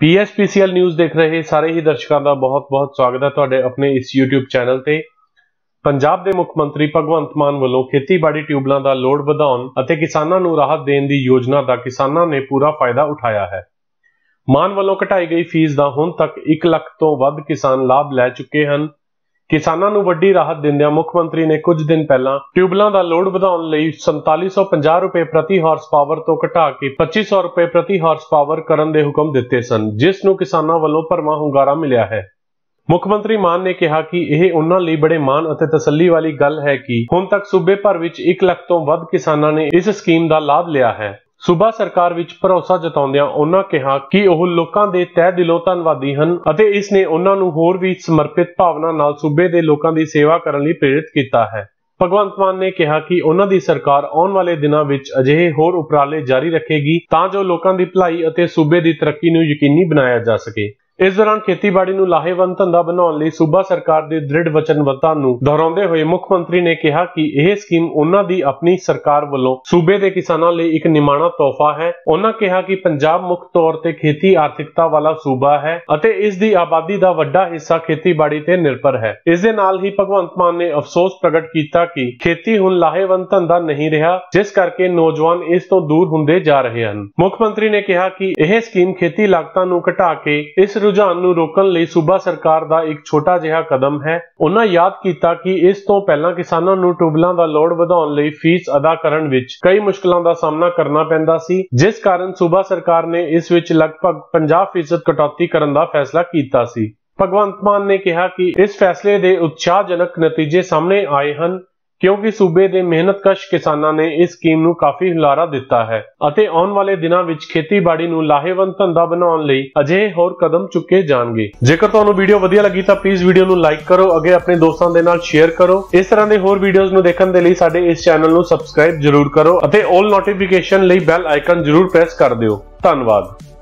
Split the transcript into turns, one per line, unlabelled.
PSPCL news ਦੇਖ ਰਹੇ ਸਾਰੇ ਹੀ ਦਰਸ਼ਕਾਂ ਦਾ ਬਹੁਤ-ਬਹੁਤ ਸਵਾਗਤ ਹੈ ਤੁਹਾਡੇ ਆਪਣੇ ਇਸ YouTube ਚੈਨਲ ਤੇ ਪੰਜਾਬ ਦੇ ਮੁੱਖ ਮੰਤਰੀ ਭਗਵੰਤ ਮਾਨ ਵੱਲੋਂ ਖੇਤੀਬਾੜੀ ਟਿਊਬਲਾਂ ਦਾ ਲੋਡ ਵਧਾਉਣ ਅਤੇ ਕਿਸਾਨਾਂ ਨੂੰ ਰਾਹਤ ਦੇਣ ਦੀ ਯੋਜਨਾ ਦਾ ਕਿਸਾਨਾਂ ਨੇ ਪੂਰਾ ਫਾਇਦਾ ਉਠਾਇਆ ਹੈ ਮਾਨ ਵੱਲੋਂ ਘਟਾਈ ਗਈ ਫੀਸ ਦਾ ਹੁਣ ਤੱਕ 1 ਲੱਖ ਤੋਂ ਵੱਧ ਕਿਸਾਨ ਲਾਭ ਲੈ ਚੁੱਕੇ ਹਨ ਕਿਸਾਨਾਂ ਨੂੰ ਵੱਡੀ ਰਾਹਤ ਦਿੰਦਿਆਂ ਮੁੱਖ ਮੰਤਰੀ ਨੇ ਕੁਝ ਦਿਨ ਪਹਿਲਾਂ ਟਿਊਬਲਾਂ ਦਾ ਲੋਡ ਵਧਾਉਣ ਲਈ 4750 ਰੁਪਏ ਪ੍ਰਤੀ ਹਾਰਸ ਪਾਵਰ ਤੋਂ ਘਟਾ ਕੇ 2500 ਰੁਪਏ ਪ੍ਰਤੀ ਹਾਰਸ ਪਾਵਰ ਕਰਨ ਦੇ ਹੁਕਮ ਦਿੱਤੇ ਸਨ ਜਿਸ ਨੂੰ ਕਿਸਾਨਾਂ ਵੱਲੋਂ ਭਰਵਾਂ ਹੁੰਗਾਰਾ ਮਿਲਿਆ ਹੈ ਮੁੱਖ ਮੰਤਰੀ ਮਾਨ ਨੇ ਕਿਹਾ ਕਿ ਇਹ ਉਹਨਾਂ ਲਈ ਬੜੇ ਮਾਣ ਅਤੇ ਤਸੱਲੀ ਵਾਲੀ ਗੱਲ ਹੈ ਕਿ ਹੁਣ ਤੱਕ ਸੂਬੇ ਭਰ ਵਿੱਚ 1 ਲੱਖ ਤੋਂ ਵੱਧ ਕਿਸਾਨਾਂ ਨੇ ਇਸ ਸਕੀਮ ਦਾ ਲਾਭ ਲਿਆ ਹੈ ਸੂਬਾ ਸਰਕਾਰ ਵਿੱਚ ਭਰੋਸਾ ਜਤਾਉਂਦਿਆਂ ਉਹਨਾਂ ਕਿਹਾ ਕਿ ਉਹ ਲੋਕਾਂ ਦੇ ਤਹਿ ਦਿਲੋਂ ਧੰਨਵਾਦੀ ਹਨ ਅਤੇ ਇਸ ਨੇ ਉਹਨਾਂ ਨੂੰ ਹੋਰ ਵੀ ਸਮਰਪਿਤ ਭਾਵਨਾ ਨਾਲ ਸੂਬੇ ਦੇ ਲੋਕਾਂ ਦੀ ਸੇਵਾ ਕਰਨ ਲਈ ਪ੍ਰੇਰਿਤ ਕੀਤਾ ਹੈ ਭਗਵੰਤ ਮਾਨ ਨੇ ਕਿਹਾ ਕਿ ਉਹਨਾਂ ਦੀ ਸਰਕਾਰ ਆਉਣ ਵਾਲੇ ਦਿਨਾਂ ਵਿੱਚ ਅਜਿਹੇ ਹੋਰ ਉਪਰਾਲੇ ਜਾਰੀ ਰੱਖੇਗੀ ਤਾਂ ਜੋ ਲੋਕਾਂ ਦੀ ਭਲਾਈ ਅਤੇ ਸੂਬੇ ਦੀ ਤਰੱਕੀ ਨੂੰ ਯਕੀਨੀ ਬਣਾਇਆ ਜਾ ਸਕੇ ਇਸ ਦੌਰਾਨ ਖੇਤੀਬਾੜੀ ਨੂੰ ਲਾਹੇਵੰਦ ਧੰਦਾ ਬਣਾਉਣ ਲਈ ਸੂਬਾ ਸਰਕਾਰ ਦੇ ਦ੍ਰਿੜ ਵਚਨਬੱਧਤਾ ਨੂੰ ਦੁਹਰਾਉਂਦੇ ਹੋਏ ਮੁੱਖ ਮੰਤਰੀ ਨੇ ਕਿਹਾ ਕਿ ਇਹ ਸਕੀਮ ਉਹਨਾਂ ਦੀ ਆਪਣੀ ਸਰਕਾਰ ਵੱਲੋਂ ਸੂਬੇ ਦੇ ਕਿਸਾਨਾਂ ਲਈ ਇੱਕ ਨਿਮਾਣਾ ਤੋਹਫਾ ਹੈ ਉਹਨਾਂ ਕਿਹਾ ਕਿ ਪੰਜਾਬ ਮੁੱਖ ਤੌਰ ਤੇ ਖੇਤੀ ਆਰਥਿਕਤਾ ਵਾਲਾ ਸੂਬਾ ਹੈ ਅਤੇ ਇਸ ਦੀ ਆਬਾਦੀ ਦਾ ਵੱਡਾ ਹਿੱਸਾ ਖੇਤੀਬਾੜੀ ਤੇ ਨਿਰਭਰ ਹੈ ਇਸ ਦੇ ਨਾਲ ਹੀ ਭਗਵੰਤ ਮਾਨ ਨੇ ਅਫਸੋਸ ਪ੍ਰਗਟ ਕੀਤਾ ਕਿ ਖੇਤੀ ਹੁਣ ਲਾਹੇਵੰਦ ਧੰਦਾ ਨਹੀਂ ਰਿਹਾ ਜਿਸ ਕਰਕੇ ਨੌਜਵਾਨ ਇਸ ਤੋਂ ਦੂਰ ਹੁੰਦੇ ਜਾ ਰਹੇ ਹਨ ਮੁੱਖ ਮੰਤਰੀ ਨੇ ਕਿਹਾ ਕਿ ਇਹ ਸਕੀਮ ਖੇਤੀ ਲਾਗਤਾਂ ਨੂੰ ਘਟਾ ਕੇ ਇਸ ਰੁਝਾਨ ਨੂੰ ਰੋਕਣ ਲਈ ਸੂਬਾ ਸਰਕਾਰ ਦਾ ਇੱਕ ਛੋਟਾ ਜਿਹਾ ਕਦਮ ਹੈ ਉਹਨਾਂ ਯਾਦ ਕੀਤਾ ਕਿ ਇਸ ਤੋਂ ਪਹਿਲਾਂ ਕਿਸਾਨਾਂ ਨੂੰ ਟੂਬਲਾਂ ਦਾ ਲੋਡ ਵਧਾਉਣ ਲਈ ਫੀਸ ਅਦਾ ਕਰਨ ਵਿੱਚ ਕਈ ਮੁਸ਼ਕਲਾਂ ਦਾ ਸਾਹਮਣਾ ਕਰਨਾ ਪੈਂਦਾ ਸੀ ਜਿਸ ਕਾਰਨ ਸੂਬਾ ਸਰਕਾਰ ਨੇ ਇਸ ਵਿੱਚ ਲਗਭਗ 50% ਕਟੌਤੀ ਕਰਨ ਦਾ ਫੈਸਲਾ ਕੀਤਾ ਸੀ ਭਗਵੰਤ ਮਾਨ ਨੇ ਕਿਹਾ ਕਿ ਇਸ ਫੈਸਲੇ ਦੇ ਉਤਸ਼ਾਹਜਨਕ ਨਤੀਜੇ ਸਾਹਮਣੇ ਆਏ ਹਨ ਕਿਉਂਕਿ ਸੂਬੇ ਦੇ ਮਿਹਨਤਕਸ਼ ਕਿਸਾਨਾਂ ਨੇ ਇਸ ਸਕੀਮ ਨੂੰ ਕਾਫੀ ਹੁਲਾਰਾ ਦਿੱਤਾ ਹੈ ਅਤੇ ਆਉਣ ਵਾਲੇ ਦਿਨਾਂ ਵਿੱਚ ਖੇਤੀਬਾੜੀ ਨੂੰ ਲਾਹੇਵੰਦ ਧੰਦਾ ਬਣਾਉਣ ਲਈ ਅਜੇ ਹੋਰ ਕਦਮ ਚੁੱਕੇ ਜਾਣਗੇ ਜੇਕਰ ਤੁਹਾਨੂੰ ਵੀਡੀਓ ਵਧੀਆ ਲੱਗੀ ਤਾਂ ਪਲੀਜ਼ ਵੀਡੀਓ ਨੂੰ ਲਾਈਕ ਕਰੋ ਅਗੇ ਆਪਣੇ ਦੋਸਤਾਂ ਦੇ ਨਾਲ ਸ਼ੇਅਰ ਕਰੋ ਇਸ ਤਰ੍ਹਾਂ ਦੇ ਹੋਰ ਵੀਡੀਓਜ਼ ਨੂੰ ਦੇਖਣ ਦੇ ਲਈ ਸਾਡੇ ਇਸ ਚੈਨਲ ਨੂੰ ਸਬਸਕ੍ਰਾਈਬ ਜ਼ਰੂਰ ਕਰੋ ਅਤੇ 올 ਨੋਟੀਫਿਕੇਸ਼ਨ ਲਈ ਬੈਲ ਆਈਕਨ ਜ਼ਰੂਰ ਪ੍ਰੈਸ ਕਰ ਦਿਓ ਧੰਨਵਾਦ